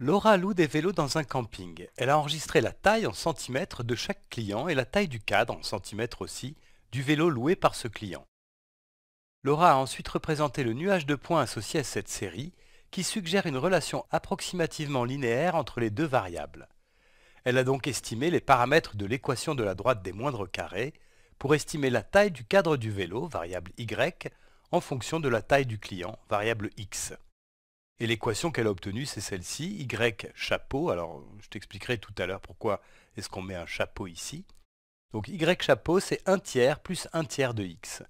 Laura loue des vélos dans un camping. Elle a enregistré la taille en centimètres de chaque client et la taille du cadre, en centimètres aussi, du vélo loué par ce client. Laura a ensuite représenté le nuage de points associé à cette série, qui suggère une relation approximativement linéaire entre les deux variables. Elle a donc estimé les paramètres de l'équation de la droite des moindres carrés pour estimer la taille du cadre du vélo, variable y, en fonction de la taille du client, variable x. Et l'équation qu'elle a obtenue, c'est celle-ci, y chapeau. Alors, je t'expliquerai tout à l'heure pourquoi est-ce qu'on met un chapeau ici. Donc, y chapeau, c'est 1 tiers plus 1 tiers de x.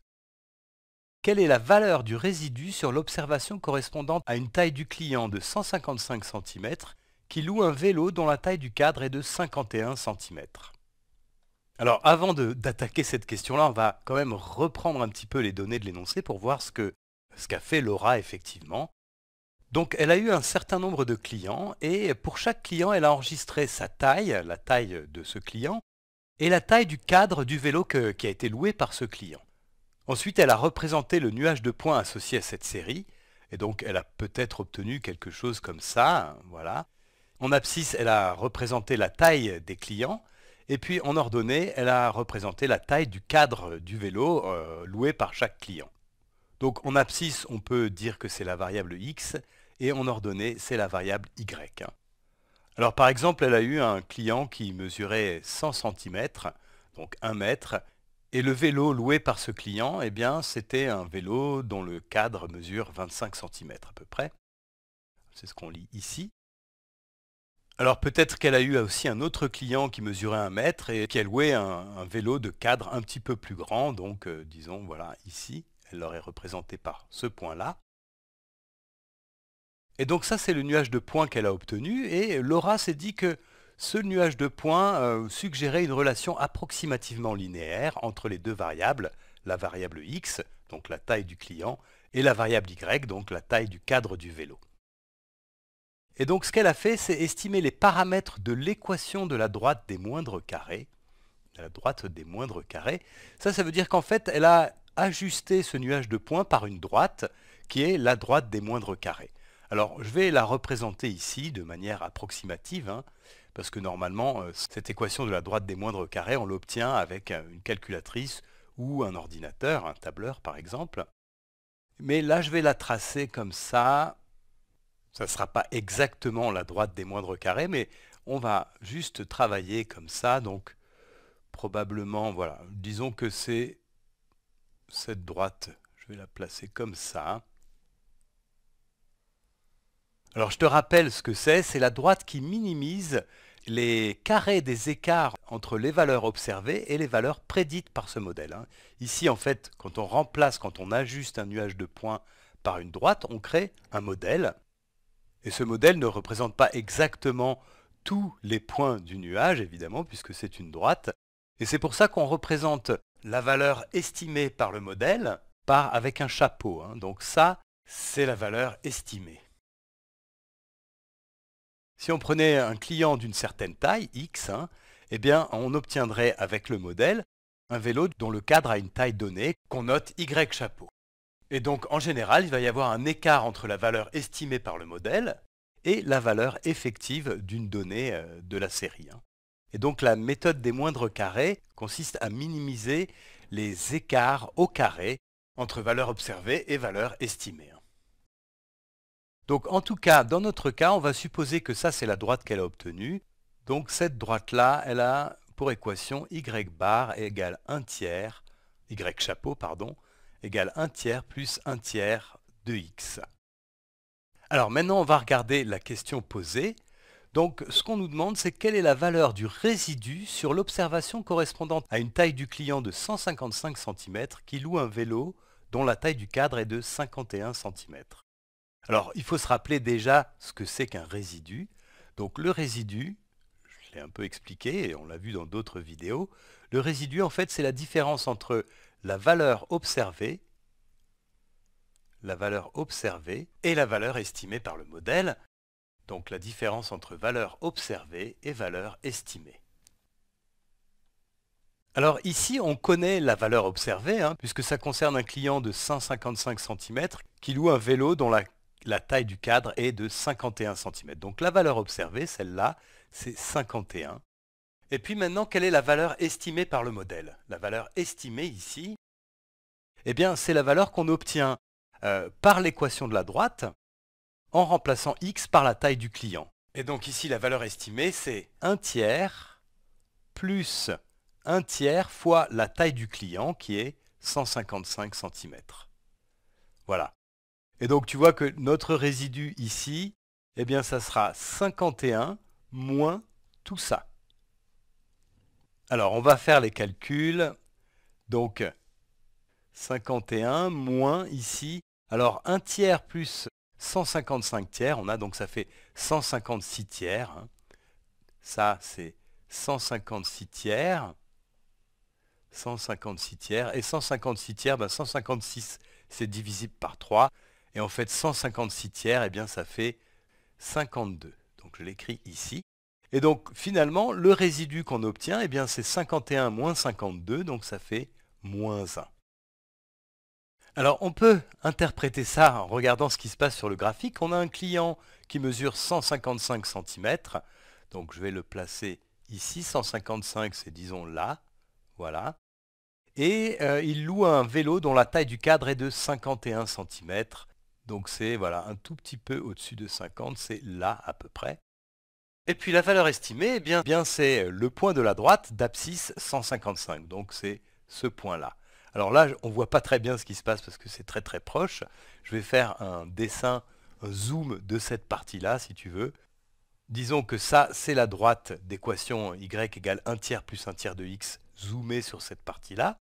Quelle est la valeur du résidu sur l'observation correspondante à une taille du client de 155 cm qui loue un vélo dont la taille du cadre est de 51 cm Alors, avant d'attaquer cette question-là, on va quand même reprendre un petit peu les données de l'énoncé pour voir ce qu'a fait Laura effectivement. Donc elle a eu un certain nombre de clients et pour chaque client, elle a enregistré sa taille, la taille de ce client, et la taille du cadre du vélo qui a été loué par ce client. Ensuite, elle a représenté le nuage de points associé à cette série, et donc elle a peut-être obtenu quelque chose comme ça, voilà. En abscisse, elle a représenté la taille des clients, et puis en ordonnée, elle a représenté la taille du cadre du vélo euh, loué par chaque client. Donc en abscisse, on peut dire que c'est la variable x, et en ordonnée, c'est la variable y. Alors par exemple, elle a eu un client qui mesurait 100 cm, donc 1 mètre, et le vélo loué par ce client, eh bien, c'était un vélo dont le cadre mesure 25 cm à peu près. C'est ce qu'on lit ici. Alors peut-être qu'elle a eu aussi un autre client qui mesurait 1 mètre et qui a loué un, vélo de cadre un petit peu plus grand, donc euh, disons voilà ici, elle leur est représentée par ce point-là. Et donc ça, c'est le nuage de points qu'elle a obtenu. Et Laura s'est dit que ce nuage de points euh, suggérait une relation approximativement linéaire entre les deux variables, la variable x, donc la taille du client, et la variable y, donc la taille du cadre du vélo. Et donc ce qu'elle a fait, c'est estimer les paramètres de l'équation de la droite des moindres carrés. la droite des moindres carrés. Ça, ça veut dire qu'en fait, elle a ajusté ce nuage de points par une droite qui est la droite des moindres carrés. Alors, je vais la représenter ici de manière approximative, hein, parce que normalement, euh, cette équation de la droite des moindres carrés, on l'obtient avec euh, une calculatrice ou un ordinateur, un tableur par exemple. Mais là, je vais la tracer comme ça. Ça ne sera pas exactement la droite des moindres carrés, mais on va juste travailler comme ça. Donc, probablement, voilà, disons que c'est cette droite. Je vais la placer comme ça. Alors je te rappelle ce que c'est, c'est la droite qui minimise les carrés des écarts entre les valeurs observées et les valeurs prédites par ce modèle. Hein. Ici, en fait, quand on remplace, quand on ajuste un nuage de points par une droite, on crée un modèle. Et ce modèle ne représente pas exactement tous les points du nuage, évidemment, puisque c'est une droite. Et c'est pour ça qu'on représente la valeur estimée par le modèle avec un chapeau. Hein. Donc ça, c'est la valeur estimée. Si on prenait un client d'une certaine taille, X, hein, eh bien, on obtiendrait avec le modèle un vélo dont le cadre a une taille donnée qu'on note Y chapeau. Et donc, en général, il va y avoir un écart entre la valeur estimée par le modèle et la valeur effective d'une donnée euh, de la série. Hein. Et donc, la méthode des moindres carrés consiste à minimiser les écarts au carré entre valeur observée et valeur estimée. Hein. Donc en tout cas, dans notre cas, on va supposer que ça c'est la droite qu'elle a obtenue. Donc cette droite-là, elle a pour équation y bar égale 1 tiers, y chapeau, pardon, égale 1 tiers plus 1 tiers de x. Alors maintenant, on va regarder la question posée. Donc ce qu'on nous demande, c'est quelle est la valeur du résidu sur l'observation correspondante à une taille du client de 155 cm qui loue un vélo dont la taille du cadre est de 51 cm. Alors, il faut se rappeler déjà ce que c'est qu'un résidu. Donc, le résidu, je l'ai un peu expliqué et on l'a vu dans d'autres vidéos, le résidu, en fait, c'est la différence entre la valeur observée, la valeur observée et la valeur estimée par le modèle. Donc, la différence entre valeur observée et valeur estimée. Alors ici, on connaît la valeur observée, hein, puisque ça concerne un client de 155 cm qui loue un vélo dont la la taille du cadre est de 51 cm. Donc la valeur observée, celle-là, c'est 51. Et puis maintenant, quelle est la valeur estimée par le modèle La valeur estimée ici, eh bien, c'est la valeur qu'on obtient euh, par l'équation de la droite en remplaçant x par la taille du client. Et donc ici, la valeur estimée, c'est 1 tiers plus 1 tiers fois la taille du client qui est 155 cm. Voilà. Et donc tu vois que notre résidu ici, eh bien ça sera 51 moins tout ça. Alors on va faire les calculs. Donc 51 moins ici. Alors 1 tiers plus 155 tiers, on a donc ça fait 156 tiers. Hein. Ça c'est 156 tiers. 156 tiers. Et 156 tiers, 156 ben, c'est divisible par 3. Et en fait, 156 tiers, eh bien, ça fait 52. Donc je l'écris ici. Et donc finalement, le résidu qu'on obtient, eh bien, c'est 51 moins 52, donc ça fait moins 1. Alors on peut interpréter ça en regardant ce qui se passe sur le graphique. On a un client qui mesure 155 cm, donc je vais le placer ici. 155, c'est disons là, voilà. Et euh, il loue un vélo dont la taille du cadre est de 51 cm. Donc c'est voilà un tout petit peu au-dessus de 50, c'est là à peu près. Et puis la valeur estimée, eh bien, c'est le point de la droite d'abscisse 155. Donc c'est ce point-là. Alors là, on ne voit pas très bien ce qui se passe parce que c'est très très proche. Je vais faire un dessin, zoom de cette partie-là si tu veux. Disons que ça, c'est la droite d'équation y égale 1 tiers plus 1 tiers de x zoomé sur cette partie-là.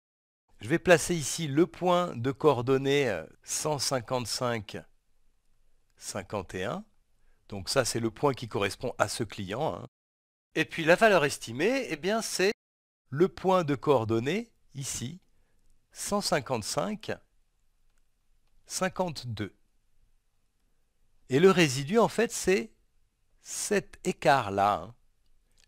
Je vais placer ici le point de coordonnée 155, 51. Donc ça, c'est le point qui correspond à ce client. Hein. Et puis la valeur estimée, eh bien c'est le point de coordonnée, ici, 155, 52. Et le résidu, en fait, c'est cet écart-là. Hein.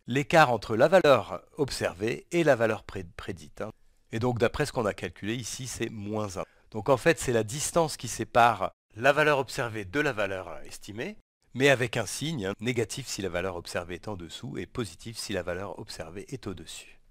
L'écart entre la valeur observée et la valeur prédite. Hein. Et donc d'après ce qu'on a calculé ici, c'est moins 1. Donc en fait, c'est la distance qui sépare la valeur observée de la valeur estimée, mais avec un signe, négatif si la valeur observée est en dessous et positif si la valeur observée est au-dessus.